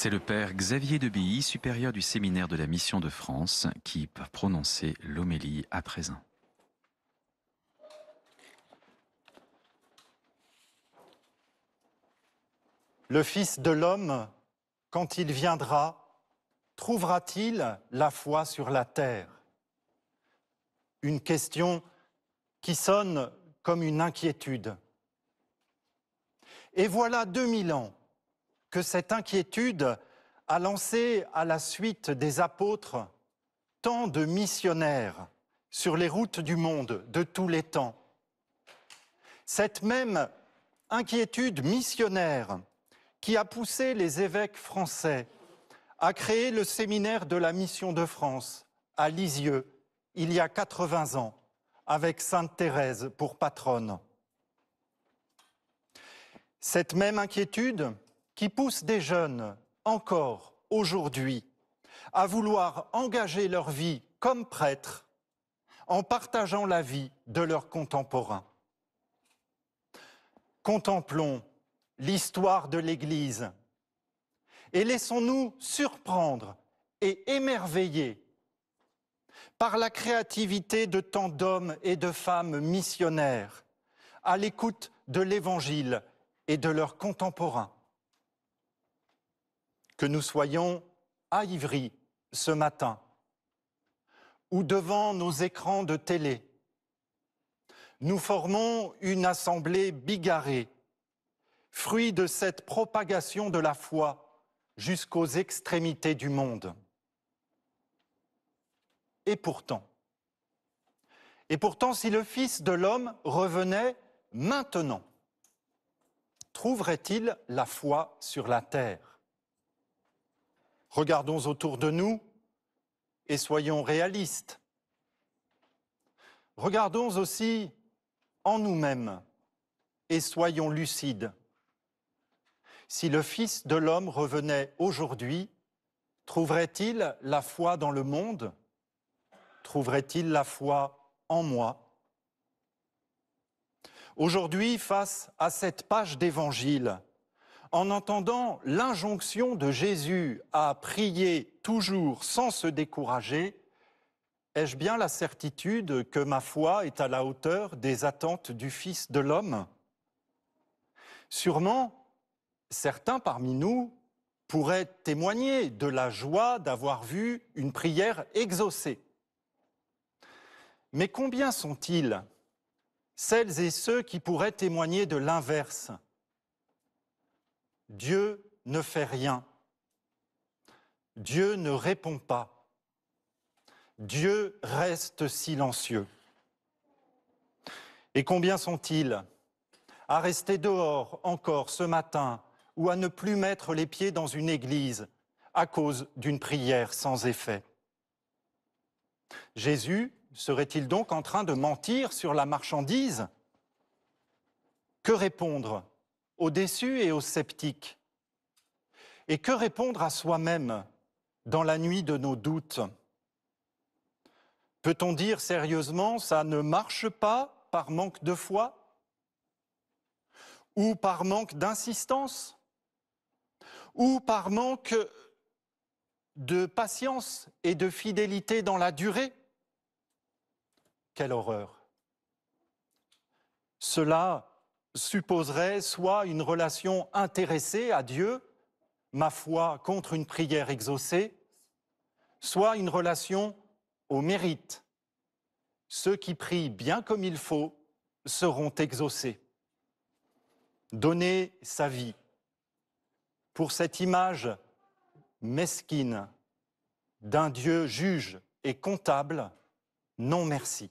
C'est le père Xavier Billy, supérieur du séminaire de la Mission de France, qui peut prononcer l'homélie à présent. Le Fils de l'homme, quand il viendra, trouvera-t-il la foi sur la terre Une question qui sonne comme une inquiétude. Et voilà 2000 ans que cette inquiétude a lancé à la suite des apôtres tant de missionnaires sur les routes du monde de tous les temps. Cette même inquiétude missionnaire qui a poussé les évêques français à créer le séminaire de la mission de France à Lisieux il y a 80 ans avec Sainte Thérèse pour patronne. Cette même inquiétude qui poussent des jeunes, encore aujourd'hui, à vouloir engager leur vie comme prêtres en partageant la vie de leurs contemporains. Contemplons l'histoire de l'Église et laissons-nous surprendre et émerveiller par la créativité de tant d'hommes et de femmes missionnaires à l'écoute de l'Évangile et de leurs contemporains que nous soyons à Ivry ce matin ou devant nos écrans de télé, nous formons une assemblée bigarrée, fruit de cette propagation de la foi jusqu'aux extrémités du monde. Et pourtant, et pourtant, si le Fils de l'homme revenait maintenant, trouverait-il la foi sur la terre Regardons autour de nous et soyons réalistes. Regardons aussi en nous-mêmes et soyons lucides. Si le Fils de l'homme revenait aujourd'hui, trouverait-il la foi dans le monde Trouverait-il la foi en moi Aujourd'hui, face à cette page d'évangile, en entendant l'injonction de Jésus à prier toujours sans se décourager, ai-je bien la certitude que ma foi est à la hauteur des attentes du Fils de l'homme Sûrement, certains parmi nous pourraient témoigner de la joie d'avoir vu une prière exaucée. Mais combien sont-ils, celles et ceux qui pourraient témoigner de l'inverse Dieu ne fait rien. Dieu ne répond pas. Dieu reste silencieux. Et combien sont-ils à rester dehors encore ce matin ou à ne plus mettre les pieds dans une église à cause d'une prière sans effet Jésus serait-il donc en train de mentir sur la marchandise Que répondre aux déçus et aux sceptiques Et que répondre à soi-même dans la nuit de nos doutes Peut-on dire sérieusement ça ne marche pas par manque de foi Ou par manque d'insistance Ou par manque de patience et de fidélité dans la durée Quelle horreur Cela supposerait soit une relation intéressée à Dieu, ma foi contre une prière exaucée, soit une relation au mérite. Ceux qui prient bien comme il faut seront exaucés. Donner sa vie pour cette image mesquine d'un Dieu juge et comptable, non merci.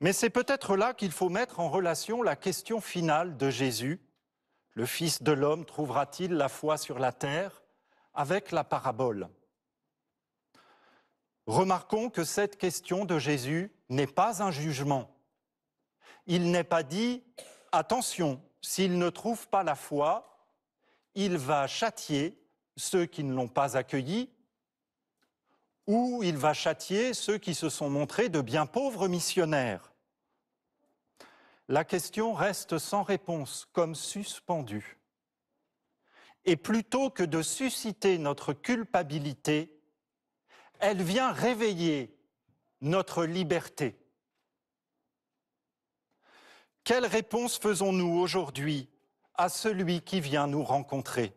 Mais c'est peut-être là qu'il faut mettre en relation la question finale de Jésus. Le Fils de l'homme trouvera-t-il la foi sur la terre avec la parabole Remarquons que cette question de Jésus n'est pas un jugement. Il n'est pas dit attention, s'il ne trouve pas la foi, il va châtier ceux qui ne l'ont pas accueilli où il va châtier ceux qui se sont montrés de bien pauvres missionnaires. La question reste sans réponse, comme suspendue. Et plutôt que de susciter notre culpabilité, elle vient réveiller notre liberté. Quelle réponse faisons-nous aujourd'hui à celui qui vient nous rencontrer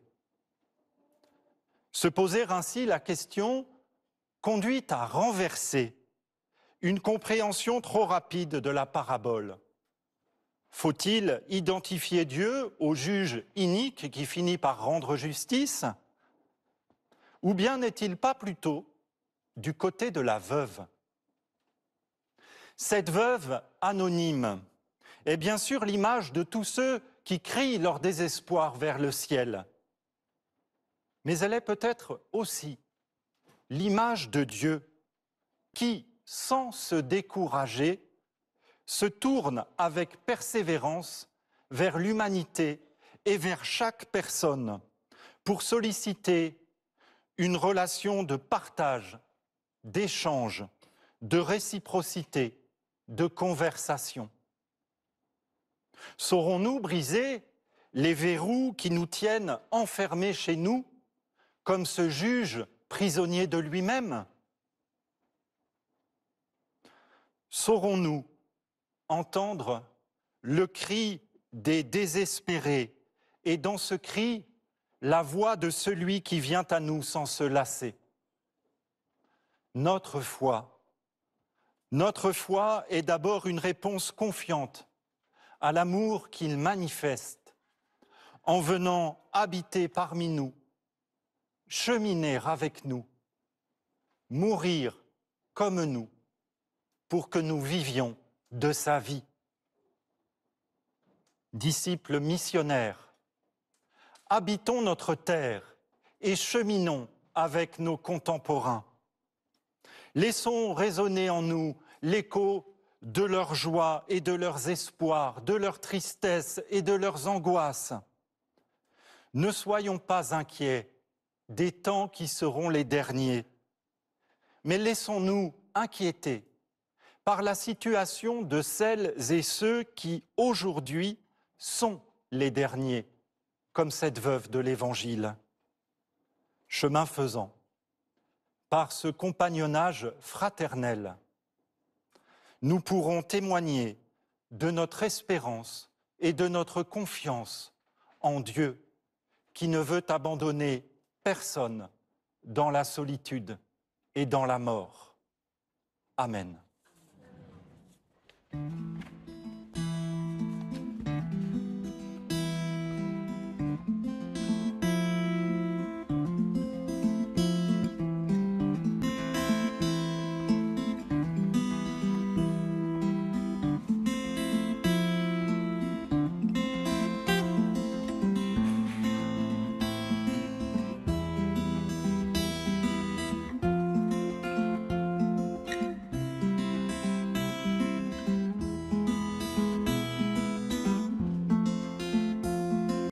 Se poser ainsi la question conduit à renverser une compréhension trop rapide de la parabole. Faut-il identifier Dieu au juge inique qui finit par rendre justice Ou bien n'est-il pas plutôt du côté de la veuve Cette veuve anonyme est bien sûr l'image de tous ceux qui crient leur désespoir vers le ciel, mais elle est peut-être aussi l'image de Dieu qui, sans se décourager, se tourne avec persévérance vers l'humanité et vers chaque personne pour solliciter une relation de partage, d'échange, de réciprocité, de conversation. Saurons-nous briser les verrous qui nous tiennent enfermés chez nous, comme ce juge prisonnier de lui-même Saurons-nous entendre le cri des désespérés et dans ce cri la voix de celui qui vient à nous sans se lasser Notre foi, notre foi est d'abord une réponse confiante à l'amour qu'il manifeste en venant habiter parmi nous cheminer avec nous, mourir comme nous, pour que nous vivions de sa vie. Disciples missionnaires, habitons notre terre et cheminons avec nos contemporains. Laissons résonner en nous l'écho de leurs joies et de leurs espoirs, de leurs tristesses et de leurs angoisses. Ne soyons pas inquiets des temps qui seront les derniers. Mais laissons-nous inquiéter par la situation de celles et ceux qui, aujourd'hui, sont les derniers, comme cette veuve de l'Évangile. Chemin faisant, par ce compagnonnage fraternel, nous pourrons témoigner de notre espérance et de notre confiance en Dieu, qui ne veut abandonner personne dans la solitude et dans la mort. Amen.